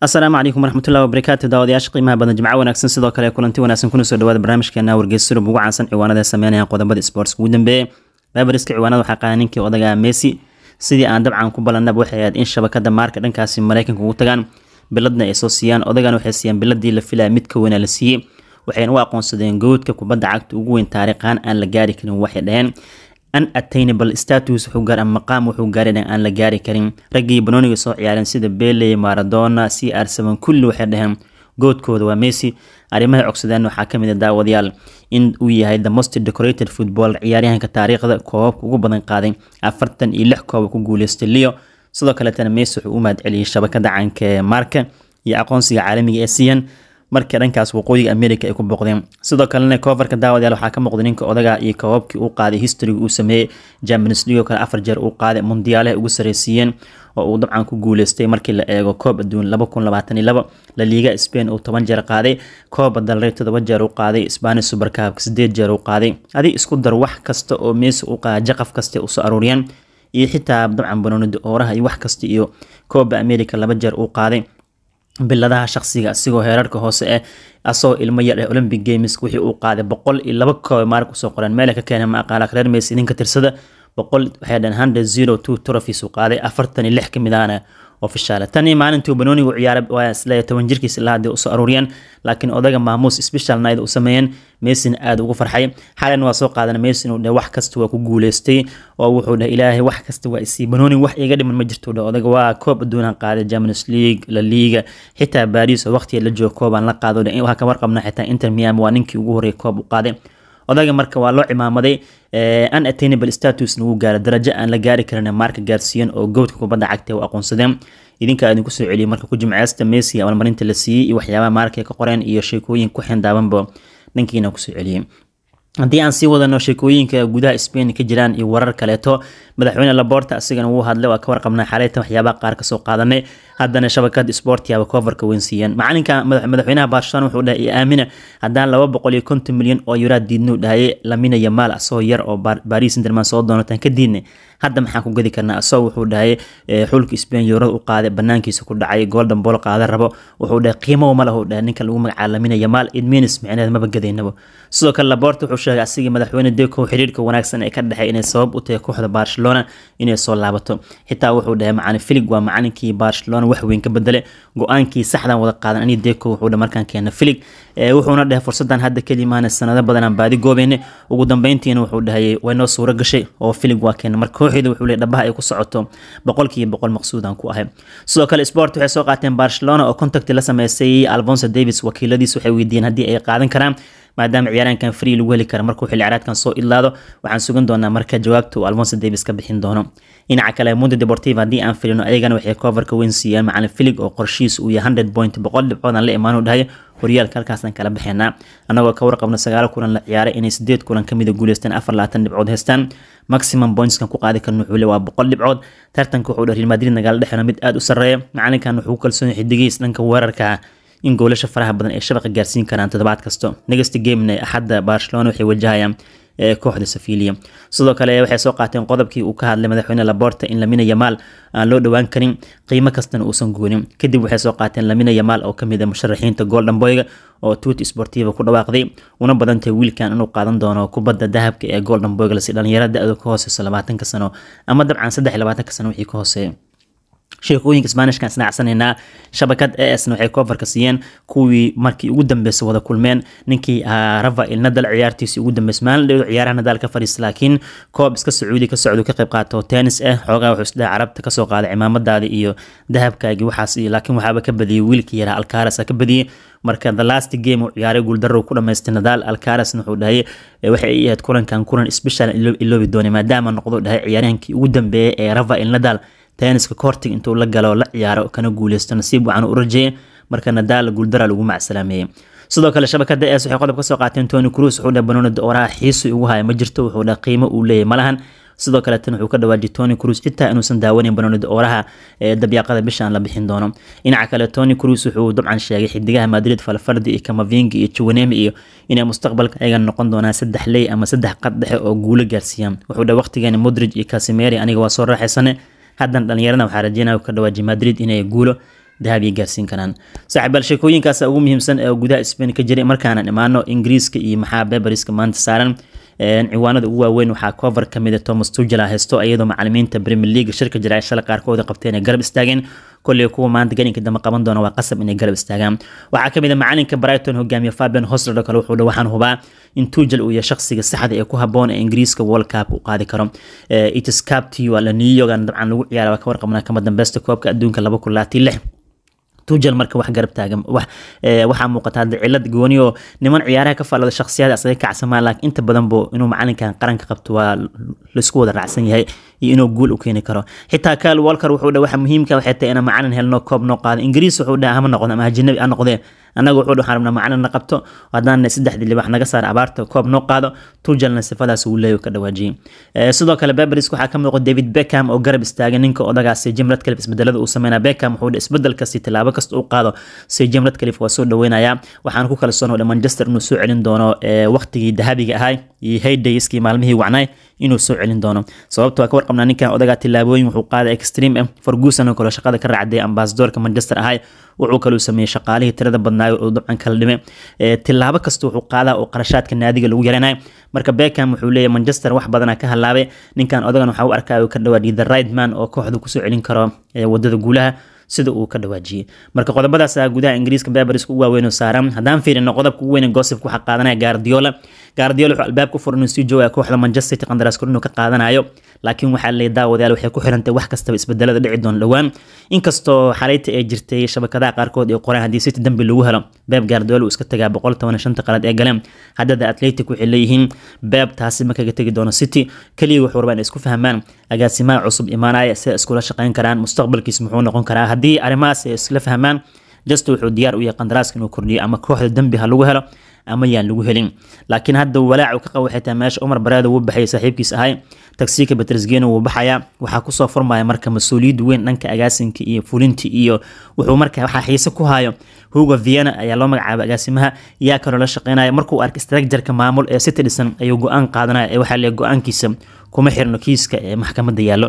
asalaamu calaykum waraxmatullahi wabarakaatu daawadayaasha qiimaha badan jimco wanaagsan sidoo kale kulanti wanaagsan kuna soo dhawaada barnaamijkeena wargeys ugu caansan ciwaanada sameynaya qodobada sportska ugu dambeeye baabariska ciwaanada waxaa qaada ninkii odaga messi sidii aan dabcan ku ballanab waxay ahayd in shabakada maarka dhankaasi maraykanka ugu tagaan biladna ay soo siiyaan odagan waxay siiyaan biladii la filaya midka weynaa la siiyey waxayna u aqoonsadeen gowdka kubadda cagta ugu weyn taariikhaan aan la gaari karin waxay dhaheen unattainable status wuxuu gaar maqaam wuxuu gaaray aan la gaari karin raggii banooniga soo ciyaareen sida beley maradona c r seven kulli waxay dhaheen goodkooda waa messi arrimaha cogsadeen waxaa ka mid a ah daawadayaal in uu yahay the most decorated football ciyaaryahanka taariikhda koobabka ugu badan qaaday afartan iyo lix kooba ku guuleystay leo sidoo kaleetana messi wuxuu u mahad celiyey shabakada caanka ee maarka iyo aqoonsiga caalamiga ee siyan markii dhankaas waqooyiga america ay ku booqdeen sidoo kalena koofarka daawadayaal waxaa ka muuqda ninka odaga iyo koobabkii uu qaaday historiga uu sameeyey jamans ligoo kale afar jeer uu qaaday mundiyaalaha ugu sarreysiiyeen oo uu dabcan ku guuleystay markii la eego koob adduun la liiga spain uu toban jeer qaaday kooba dalreeb todoba jeer u qaaday spanish supercabka sideed jeer u qaaday adig isku dar wax kasta oo meesi u qaaday jaqaf kasta usoo aruuriyeen iyo xitaa dabcan banoonida ooraha iyo wax kasta iyo kooba america laba jeer uu qaaday biladaha shaqsiga asigoo heerarka hoose eh asoo ilmo yar ee olympic games wixii uu qaaday boqol iyo laba koob maarag usoo qoreen meele ka keenay ma aqaana reer messi ninka tirsada boqol waxay dhaheen hundred zero two trophies uu qaaday afartan iyo lix ka mid ahna ofishaale tanii maalintuu banoonigu ciyaaray waa isle toban jirkiis ilaa haddii usoo aruuriyeen laakiin odayga maamuus specialna ayda u sameeyeen mesin aada ugu farxay xalan waa soo qaadana mesin uu dhe wax kasta waa ku guuleystay oo wuxuu dheh ilaahay wax kasta waa isii banooni wax iiga dhiman ma jirto dhe odayga waa koob adduunahan qaaday champions league la liiga xitaa baariis oo waqtigeed la joogo koobaan la qaado waxaa ka warqabna xitaa inter miami waa ninkii ugu horreeyay koob u qaaday odayga marka waa loo cimaamaday unattainable statusna wuu gaara darajo aan la gaari karin maarka gaarsiiyan oo goodka kubadda cagta u aqoonsadeen idinkaa idinku soo celiyay marka ku jimceysta messi abaalmarinta la siiyey iyo waxyaabaha maarka ka qoreen iyo sheekooyin ku xendaabanba dhankiina kusoo celiyay haddii aan sii wadano sheekooyinka gudaha spain ka jiraan iyo warar kaleeto madaxweyne laborta asigana wuu hadlay waa ka warqabnaa xaleytan waxyaabaha qaar kasoo qaadanay haddana shabakad sportiaba coverka weynsiiyeen macalinka madaxweynaha barshan wuxuu dhahay iyo aamina haddaan laba boqol iyo konton milyan oo yuraa diidnuu dhahaye lamina maal asoo yar oo baris interman soo doonatan ka diidnay hadda maxaan ku gadi karnaa isagoo wuxuu dhahay xulka Spain Europe u qaaday banaankiisa ku dhacay golden ball qaadan rabo wuxuu dhahay qiimo ma laho dhahay ninka lagu magacaalamiyo Yamal Edmins micnaheed maba gadaynaba sidoo kale Laporte wuxuu sheegay asigii madaxweyne Deco xiriirka wanaagsan ee ka dhexay inay sabab u tahay kooxda Barcelona inay soo laabato xitaa wuxuu dhahay macaan Filig waa macaalinkii Barcelona wax weyn ka bedelay go'aankii saxdan wada qaadan ani Deco wuxuu markaan keenay Filig wuxuuna dhahay fursadan hadda kaliya sanado badan baadi goobayne ugu dambeyntiina wuxuu dhahay way noo gashay oo Filig waa keenay markii kooxeedu wuxuu leeyay dhabaha ay ku socoto boqolkiiba boqol maqsuudaan ku ahay sidoo kale sport waxay soo qaateen barcelona oo contacti la sameysay alfonso davis wakiiladiis waxay weydiiyeen haddii ay qaadan karaan maadaama ciyaaraankan free lagu heli kara markuu xilli ciyaareedkan soo idlaado waxaan sugan doonaa marka jawaabta uu alfonso davis ka bixin doono dhinaca kale mundo deportiva haddii aan filino ayagana waxay coverka weyn siiyeen macalin filig oo qorshihiis uu yahay hundred point boqol dhibcood aan la imaanu dhahay horyaalka halkaasaan kala baxeynaa annagoo ka warqabna sagaal kulan la ciyaaray inay sideed kulan ka mida guuleysteen afar labaatan dhibcood heystaan maximum pointskan ku qaadi karna wuxuu le waa boqol dhibcood tartanka wuxuu dha madrid nagaala dhexeena mid aada u sarreeya macalinkan wuxuu ku kalsoon xidigiis dhanka weerarka in goolasha faraha badan ay shabaqa gaarsiin karaan toddobaad kasto negasta gamene axadda barcelona waxay wajahayaan ee kooxda safiiliya sidoo kale waxay soo qaateen qodobkii uu ka hadlay madaxweyne laborta in lamina yamaal aan ah, loo dhowaan karin qiimo kastana uusan goonin kadib waxay soo qaateen lamina yamaal oo kamid a ah musharaxiinta golden boyga oo tuut sportiva ku dhawaaqday una badantay wiilkan inuu qaadan doono kubadda dahabka ee golden boyga lasi dhalinyaro da-da ka hooseyso labaatanka sano ama dabcan saddex labaatanka sano wixii ka hooseeya sheekooyinka sbaanishkaan isnacsanaynaa shabakad a sna waxay koofarka siiyeen kuwii markii ugu dambeysa wada kulmeen ninkii ah, rafael nadal ciyaartiisii ugu dambeysa maalin dheedu ciyaaraha nadal ka fadhiista laakiin koob iska sacuudi ka socdo ka qayb qaato tennis ah xoogaa wuxuu isdhaha carabta kasoo qaaday cimaamadaadi iyo dahabkaagii waxaas iyo laakiin waxaaba ka badiyey wiilkii yaraa alkaras ka badiyey marka the last game uu ciyaaray guuldarow ku dhamaystay nadaal alcarasna wuxuu dhahay eh, waxay ahayd kulankan kulan special iloobi doonay maadaama noqdo dhahay ciyaaryahankii ugu dambeeyay ee rafael nadal teniska kortig intuu la galo la ciyaaro kana guuleysto nasiib wacan u rajeeye marka nadaal guuldara lagu macsalameeyey sidoo kale shabakada ees waxay qodob kasoo qaateen tony cruz wuxuu dheh banooni dooraha xiisi ugu haya ma jirto wuxuu dheh qiimo uu leeyahy malahan sidoo kale tan wuxuu ka dhawaajiyay tony cruz xitaa inuusan daawanayn banoonida ooraha ee dabyaaqada bisha aan la bixin doono dhinaca kale tony cruz wuxuu dabcan sheegay xidigaha madrid falfardi iyo kamavingi iyo juwanemi iyo inay mustaqbalka ayagan noqon doonaan saddex ley ama saddex qad dhexe oo guulo gaarsiiyaan wuxuu dheh waqtigeeni modrij iyo casimeri aniga waa soo raaxaysane haddana dhalinyarana waxaa rajeynaya ka dhawaaji madrid inay guulo dahab gaarsiin karaan saaxiib bal sheekooyinkaasa ugu muhiimsan ee gudaha spain ka jiray markaana imaano ingiriiska iyo maxaa beberiska maanta saaran ciwaanada ugu waaweyn waxaa cover ka mid ah thomas tugela ah hesto iyadoo macalimiinta premier league shirka jira ay shala qaarkooda qabteen ay garab istaageen koley kuwa maanta ganinka dambe qaban doona waa qasab inay garab istaagaan waxaa kamid a ah macalinka brighton hogaamiye fabian hosler kale wuxuu waxaan hubaa in tugel uu yahay shaqsiga saxda ee ku haboon ee ingiriiska world cup u qaadi karo itiscapti new york dabcan lagu ciyaara waa ka warqabnaa kama dambaysta koobka adduunka laba kulaatii lix tuujal marka wax garab taagan waxaa muuqata muuqataa cilad gooni oo niman ciyaaraha ka faallada shakhsiyaad asaga kacsamaa laakiin inta badan buu inuu macalinkan qaranka qabto waa laisku wada raacsan yahay iyo inuu guul u keeni karo xitaa kaal walker wuxuu dhaha waxa muhiimka ah waxay tahay inaan macalin helno koob noo qaado ingiriis wuxuu dhaha hama noqdo ama hajinabi ha noqdeen annaga wuxuu dhaha rabnaa macalin na qabto haddaan saddexdii libax naga saar abaarta koob noo qaado tujalna sifadaas uu leeyo ka dhawaajiyey eh, sidoo kale beberis waxaa ka muuqda david beckham oo garab istaagay ninka odagaasi jim radcliffe isbedelada uu sameynaya beckham wuxuu isbedel kasti tilaabo kasta u qaado si jim radcliffe waa soo dhaweynayaa waxaan ku kalsoon oo manchester inuu soo celin doono eh, waqtigii dahabiga ahay iyo haydayskii maalmihii wacnay inuu soo celin doono sababto ah ka warqabnaa ninkan odagaa tilaabooyin wuxuu qaaday extreme farguson oo kale shaqada ka raacday ambaasadorka manchester ahay wuxuu kaluu sameeyey shaqaalihii tirada badnaayo oo dabcan kala dhime tilaabo kasta wuxuu qaadaa oo qarashaadka naadiga lagu yaranayo marka beckham wuxuu leeyahy manchester wax badana ka halaabay ninkan odagan waxaa u arkaa ka dhawaa the right man oo kooxda kusoo celin karo wadada guulaha sida uu ka dhawaajiyey marka qodobadaas gudaha ingiriiska beberska ugu waaweyn saaran haddaan fiirino qodobka ugu weyn gosibka waxaa qaadanaya gaardiola gaardiola wuxuu albaabka u furan sii joogaa kooxda manchester city qandaraas kor inuu ka qaadanayo laakiin waxaa leeyahay daawadayaal waxay ku xirantahay wax kastaba isbedelada dhici doona dhowaan inkastoo xalayta ay jirtay shabakadaha qaarkood ee qoraan haddii city dambi lagu helo beeb gaardiola uu iska tagaa boqol toban shanta qalaad ee galeen haddada atletic waxay leeyihiin beeb taasi ma tegi doono city keliya wuxuu rabaa inay isku fahmaan agaasimaha cusub imaanaya sida iskula shaqeyn karaan mustaqbalkiis muxuu noqon karaa haddii arrimahaas ay isla fahmaan jasto wuxuu diyaar u yahay qandaraaska inuu kordhiyo ama kooxda dembi ha lagu helo ama yaan lagu helin laakiin hadda walaacu ka qabo xitaa meesha umar bareeda wuu baxayay saaxiibkiis ahay tagsiika batrisgeena wuu baxayaa waxaa kusoo furmaya marka mas-uuliyad weyn dhanka agaasinka iyo fulinta iyo wuxuu marka waxaa xiise ku hayo hugo vienna ayaa loo magacaabay agaasimaha yaa kaloo la shaqeynaya markuu arka straakjarka maamul ee citidison ayuu go-aan qaadanaya ee waxaa leeya go-aankiisa kuma xirno kiiska ee maxkamadda yaallo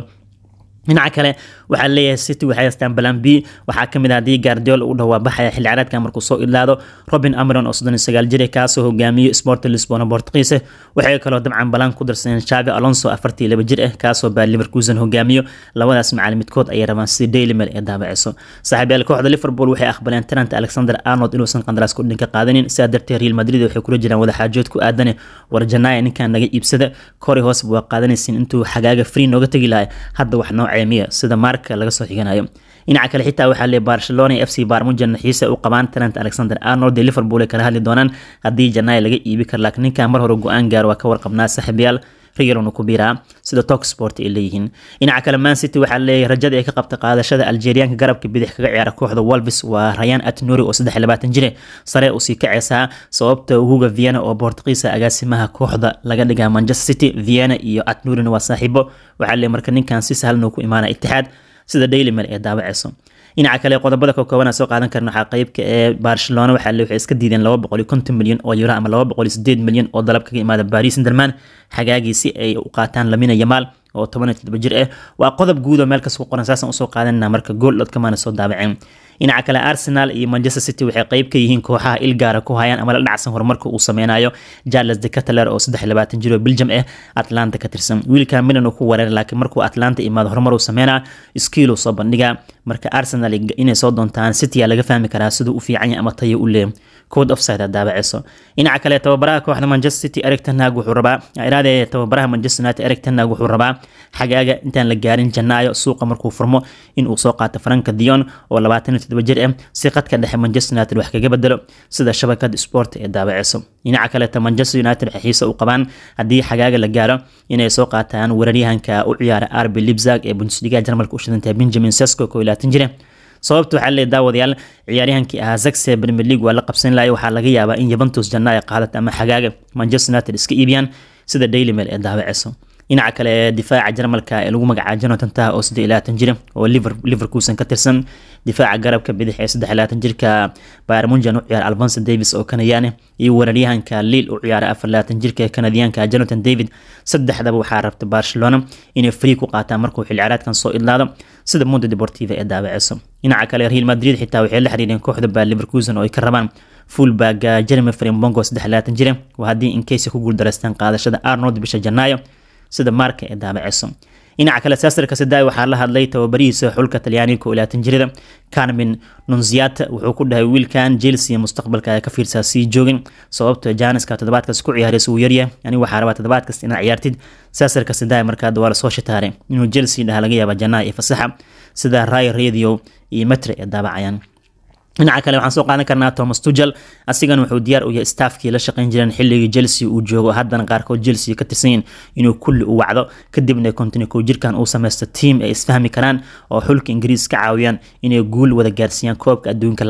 dhinaca kale waxaa leeyahay city waxay haystaan balan b waxaa kamid ah haddii gaardiol uu dhawaabaxaya xilli caraadka markuu soo ilaado robin amron oo soddon iyo sagaal jir kaasoo hogaamiyo sport lisbona bortqiise waxay kaloo dabcan balan ku darsadeen shavi alonso afartii laba jir ah kaasoo baa liverkusen hogaamiyo labadaas macaali ayay rabaan sida daily mail ee daabaciso saaxiibayaal kooxda liverpool waxay aqbaleen taranta alexander arnold inuusan qandaraas ku dhinka qaadanin sidaa darteed real madrid waxay kula jiraan wadaxaajood ku aadane war ninkan naga iibsada kori hoos buu qaadanaysin intuu xagaaga free nooga tegi lahay hadda wax nooc caymiya sida maarka laga soo xiganayo dhinaca kale xitaa waxaa lee barcelona f c barmujana xiise u qabaan talent alexander arnold ee liverpool ay kala hadli doonaan haddii janaayo laga iibi karo laakiin ninkan mar hore go-aan gaar waa ka warqabnaa saaxiibayaal ku kubira sida toxport ay leeyihiin dhinaca kale mancity waxaa leeyahay rajada ay ka qabta qaadashada algerianka garabka bidix kaga ciyaara kooxda wolvis waa rayan atnuri oo labaatan jire sare usii kacaysaa sababta huga viena oo bortuqiisa agaasimaha kooxda laga dhigaa manchester city viena iyo atnurina waa saaxiibo waxaa leeyahay marka ninkan si sahlan ku imaana itixaad sida daily mail ee daawacayso dhinaca kale qodobada ka kooban aan soo qaadan karna waxaa qeybka ee eh, barcelona waxaa le waxay iska diideen laba boqol iyo konton milyan oo euro ama laba boqol iyo sideed milyan oo dalab kaga imaada baris inderman xagaagii si ay u qaataan lamina yamaal oo toban iyo toddoba jir ah waa qodob guud oo meel kasta ku qoran saasaan usoo qaadanina marka gool dhodkamaana soo daabaceen dhinaca kale arsenal iyo manchester city waxay qeyb ka yihiin kooxaha ilgaara ku hayaan ama la dhacsan horumarka uu sameynayo jarles de cateler oo jiro biljam ah atlanta ka tirsan wiilka milan uu ku wareer laakiin markuu atlanta imaado horumar uu sameynaa iskiiluu soo bandhiga marka arsenal inay soo doontaan city aa laga fahmi karaa siduu u fiican yahay ama tayo u leeyahay kooda offside aad daabaceyso dhinaca kale tababaraha kooxda manchester city eric tenhag wuxuu rabaa iraade tababaraha manchester united eric tenhag wuxuu rabaa xagaaga intaan la gaarin janaayo suuqa markuu furmo inuu soo qaato franka dion oo labaatan iyo toddoba jir ah si qadka dhexe manchester united wax kaga bedelo sida shabakada sport ee daabaceyso dhinaca kaleeto manchester united waxay xiise u qabaan haddii xagaaga la gaaro inay soo qaataan weeraryahanka u ciyaara arbi libzag ee bundesliga jarmalka u shidantahay benjamin sesco koo ilaatan jire sababta waxaa leeyahay daawadayaal ciyaaryahankii ahaa Zaxe Premier League waa la qabsan lahayd waxaa laga yaabaa in Juventus janna ay qaadata ama xagaaga Manchester United iska iibiyaan sida Daily Mail ee daawacayso dhinaca kale difaaca Jarmalka ee lagu magacaa Jonathan taha oo ilaatan jira oo Leverkusen ka tirsan difaaca garabka bidix ee saddexlaatan jirka bayrmunjan u ciyaara alfonso davis oo kanadyaane iyo weeraryahanka liil u ciyaara afarlaatan jirka ee kanadyaanka jonathan david saddexdaba waxaa rabta barcelona inay frii ku qaataan markuu xilciraadkan soo idlaado sida mundo deportiva ee daabaceyso dhinaca kale real madrid xitaa waxay la xiriireen kooxda baa liverkuson oo ay ka rabaan fullbaga jeremy frimbongo saddexlaatan jire waa haddii inkeysi ku guuldareystaan qaadashada arnold bisha janaayo sida maarka ee daabaceyso إن عكلا سياسر كسداء وحالها ليت وبريس حلك تلياني كو تنجريدا كان من نونزيات وحوكودها ويل كان جيلسي مستقبل كفير ساسي جوغن صوبت جانس كتدبات كسكوعي هاري سويريا يعني وحارة تدبات كستنا عيارتد سياسر كسداء مركاد دوار سوش تاري إنو جيلسي لها لغيابا جناي فسحة سدا راي ريديو إي متر يدابا عيان يعني. dhinaca kale waxaan soo qaadan karnaa thomas tugel asigana wuxuu diyaar u yahay staafkii la shaqayn jireen xilligii chelsea uu joogo haddana qaarkood chelsea ka tirsanyiin inuu kulli u wacdo kadibna kontini jirkan uu samaysto tiim ay isfahmi karaan oo xulka ingiriis ka caawiyaan inay guul wada gaarsiiyaan koobka adduunka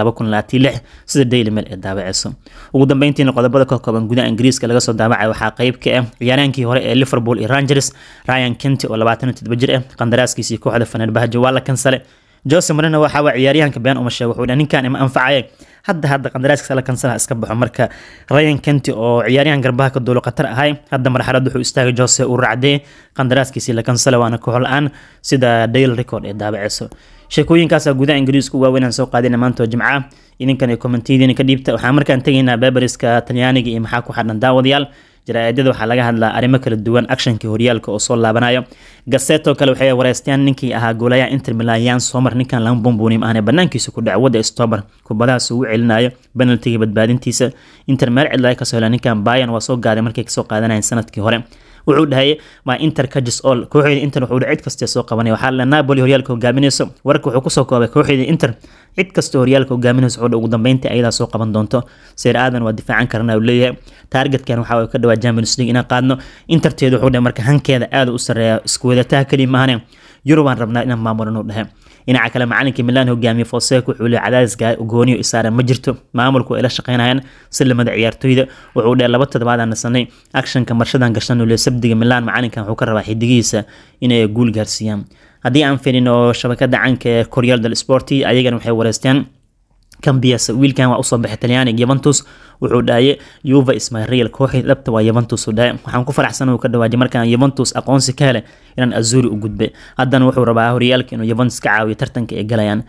sida daily mail ee daabaceyso ugu dambeyntiina qodobada ka kooban gudaha ingiriiska laga soo daabacay waxaa qayb ka ah ciyaaraankii hore ee liverpool iyo rangers ryan kenty oo jir ah qandaraaskiisii kooxda fanerbahje waa la kansale jose marina waxa waa ciyaaryahanka been uma sheego wuxuu ninkan ima anfacaye hadda hadda qandaraaska sala kansalaha iska baxo marka rayan kanti oo ciyaaryahan garbaha ka duulo qatar ahay hadda marxalad wuxuu istaagay jose uu raacdee qandaraaskiisii la kansala waana ku hol-aan sida Dale record ee daabaceyso sheekooyinkaasa gudaha ingiriiska ugu waaweyn aan soo qaadina maanta oo jimca idinkan ay kommentiyadiina ka dhiibta waxaan markaan tegaynaa babariska talyaaniga iyo maxaa ku xadhan daawadayaal jaraa'idada waxaa laga hadlaa arrimo kala duwan actionkii horyaalka oo soo laabanayo gaseto kale waxay wareystaan ninkii ahaa goolayaa inter milan yan somer ninkan lama bumbunim ahne banaankiisa ku dhacwada stomer kubadahaas ugu celinayo penaltiga badbaadintiisa inter meelcid laga kasoo hela ninkan bayan waa soo gaaday markay kasoo qaadanayeen sanadkii hore wuxuu dhahay ma inter kajis all kooxeeda inter wuxuu cid kasta soo qabanay waxaa la Napoli horyaalka hogaaminayso warka wuxuu kusoo koobay kooxeeda inter cid kasta horyaalka hogaaminayso wuxuu ugu dambeyntii ayadaa soo qaban doonto sir aadan waa difaacan karana uu leeyahay targetkan waxa uu ka dhawaa Champions League inaan qaadno interteedu wuxuu dhahay marka hankeeda aad u sareeya isku wadataha kaliya maahan rabnaa inaan maamulno dhahay dhinaca kale macalinka milan hogaamiye fosek wuxuu le cadaadis gooniyo isaara ma jirto maamulku ay shaqeynayaan si lamada ciyaartooyda wuxuu dhee laba toddobaadaan nasanay acshanka marshadan gashan le sabdiga milan macalinkan wuxuu ka rabaa xidigihiisa inay guul gaarsiiyaan haddii aan firin shabakada canka ee koryal del sporti ayagana waxay wareysteen cambias wiilkan waa usoo baxay talyaaniga yuventus wuxuu dhahaye yuva is my real kooxii dhabta waa Juventus uu dhahay waxaan ku faraxsanahay ka dhawaajay markaan Juventus aqoonsi ka helay inaan Azzurri u gudbay haddana wuxuu rabaa horyaalka inuu Juventus ka caawiyo tartanka ay galayaan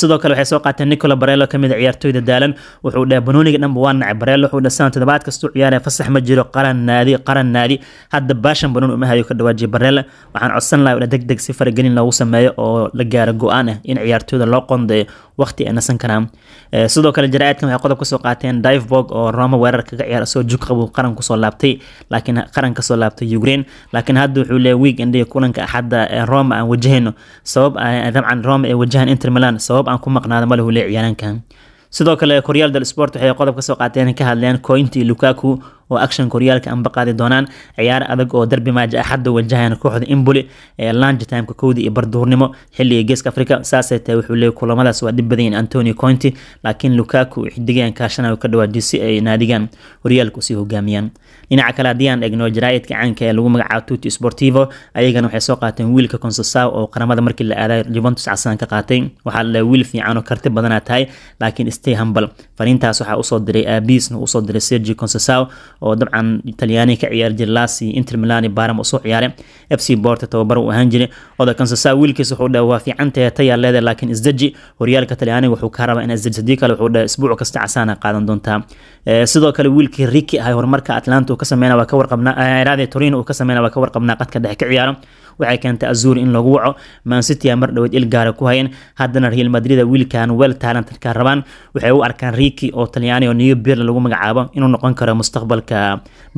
sidoo kale waxay soo qaateen Nicola Barella kamid ciyaartoyda daalan wuxuu dhahay Benoniga dhanba waa nacay Barella wuxuu dhahay sanad toddobaad kasta uu ciyaaray fasax ma jiro qaran naadi qaran naadi hadda baashan banuun uma hayo ka dhawaajay Barella waxaan codsan lahaa deg deg si faragelin loogu sameeyo oo la gaaro go'aan ah in ciyaartoyda loo qondeeyo waqti ay nasan karaan sidoo kale jaraa'idkan waxay qodob ka soo qaateen Dive Wolfsburg oo Roma weerar kaga ciyaar soo jug qabo qaran kusoo laabtay laakiin qaran kasoo laabtay Ukraine laakiin hadda wuxuu leeyahay weekend ee kulanka axadda Roma aan wajahayno sabab dabcan Roma ay wajahan Inter Milan sabab aan ku maqnaada ma lahu leeyahay ciyaaraankan sidoo kale koryaal del sport waxay qodob kasoo qaateen ka hadleen kointi lukaku oo action koryaalka anba qaadi doonaan ciyaar adag oo derbi maaja axadda ah wajahan kooxda imboli ee lange timeka kowdii iyo barduurnimo xilliga geeska africa saasay tahay wuxuu leeyay kulamadaas waa dhib badanyeen antoni cointi laakiin lukaku xidigaan kaashana ka dhawaajiyay si ay naadigaan horyaalka usii hogaamiyaan dhinaca kale haddii aan eegno jaraa'idka caanka ee lagu magacaabo tuti sportivo ayagana waxay soo qaateen wiilka konsosaw oo qaramada markii la aadayo juventus casan ka qaatay waxaa la wiil fiican oo karti badanaa tahay laakiin stay humble fariintaas waxaa usoo diray aabiisna usoo diray sergi consosaw oo dabcan talyaani ka ciyaari jiray lasi inter milani baram usoo ciyaaray f c borta tababar uu ahaan jiray oda consosaw wiilkiis wuxuu dhahay waa fiican tahay tayaa leedahay laakiin isdeji horyaalka talyaaniga wuxuu ka rabaa in isdeji sidii kale wuxuu dhahay isbuuc kasta casaana qaadan doontaa sidoo kale wiilkii riki ahay horumarka atlanta ka sameynaa waa ka warqabnaa eraade torino uu ka sameynaa waa ka warqabnaa qadka dhexe ka ciyaaro waxay keentay azuri in lagu waco mancitya mar dhaweed il gaara ku hayeen haddana real madrid a wiilkan wel taalantanka rabaan waxay u arkaan riki oo talyaani oo new berland lagu magacaabo inuu noqon karo mustaqbalka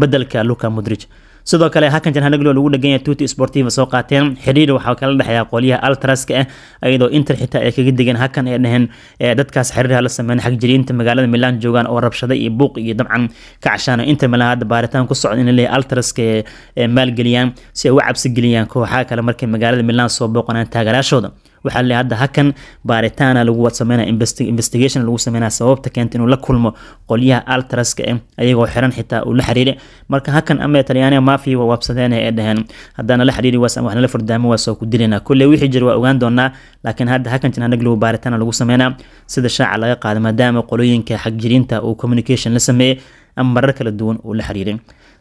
bedelka luka modrij sidoo kale hakanjan hanaglo lagu dhaganya tuuti sportiva soo qaateen xiriir waxaa kala dhexeeya qolyaha altraska ah eh, iyadoo inter xitaa ay kaga degeen hakan ay dhaheen eh, dadkaas xiriirha la sameyn xagjiriinta magaalada milaan joogaan oo rabshada iyo buuq iyo dabcan ka cashaana inter milaan hadda baaritaan ku socda inay altraska eh, maalgeliyaan si ay u cabsi kooxaha kale markay magaalada milaan soo booqanaan taageeraashooda waxaa le hadda hakan baaritaana lagu sameynaya investigation lagu sameynaya sababta keenta inuu la kulmo qolyaha altraska eh ayagoo xiran xitaa uu la xiriiray marka hakan ama talyaaniga maafiya waa waabsadeen ee dhaheen haddana la xiriiri waas ama waxnala furdaami waas oo ku dilinaa kolley wixii jira waa ogaan doonaa laakiin hadda hakan jin anag lagu baaritaana lagu sameynaa sida shaaca laga qaada maadaama qolooyinka xagjiriinta uu communication la sameeyey ama marar kala duwan uu la xiriiray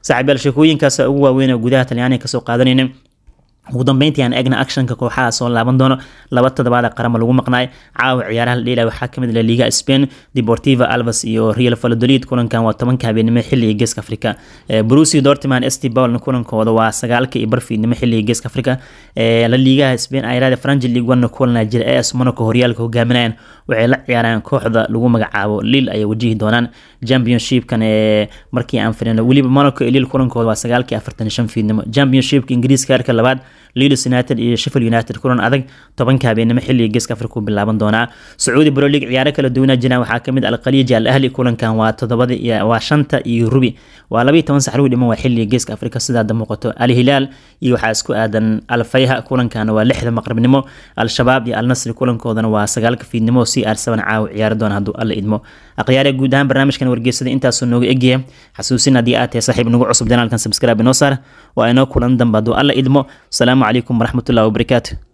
saaxiibayaal sheekooyinkaas ugu waaweyn ee gudaha talyaaniga kasoo qaadanayna ugu dambeyntii aan eegna actionka kooxaha soo laaban doono laba toddobaada qarama lagu maqnaay caawa ciyaaraha la dheelaya waxaa kamid ah la liga spain deportiva alves iyo real valladolid kulankan waa tobanka habeenimo xilliga geeska africa eh, brusi dortman st paulna kulankooda waa sagaalka iyo barfiidnimo xilliga geeska africa eh, la ligaha spain ayraada franji league one kulan nigeria as monaco horyaalka hogaaminayaan waxay la ciyaarayaan kooxda lagu magacaabo lille ayay wajihi doonaan championshipkan eh, markii aan firino weliba monaco iyo lille kulankooda waa sagaalka afartan shan fiidnimo championshipka ingiriiska heerka labaad leeds united iyo sheffield united kulan adag tobanka habeenimo xilliga geeska afrika uu bilaaban doonaa sacuudi pro league ciyaaro kala duwana jiraan waxaa ka mid alqaliji al ahli kulankan waa toddobada iyo waa shanta iyo rubi waa laba iyo toban sax lagu dhiman waa xilliga geeska afrika sidaa da muuqato al hilaal iyo waxaa isku aadan al fayha kulankana waa lixda maqribnimo al shabaab iyo al nasri kulankoodana waa sagaalka fiidnimo c r seven caawa ciyaari doona hadduu alla idmo akhyaare guud ahaan barnaamijkan wargeysada intaasoo nooga egaya xasuusin haddii aad tahay saaxiib nagu cusub janaalkan sabskraibe inoo saar waa inoo kulan damba hadduu alla idmo asalaamu calaykum waraxmatullahi wabarakaatu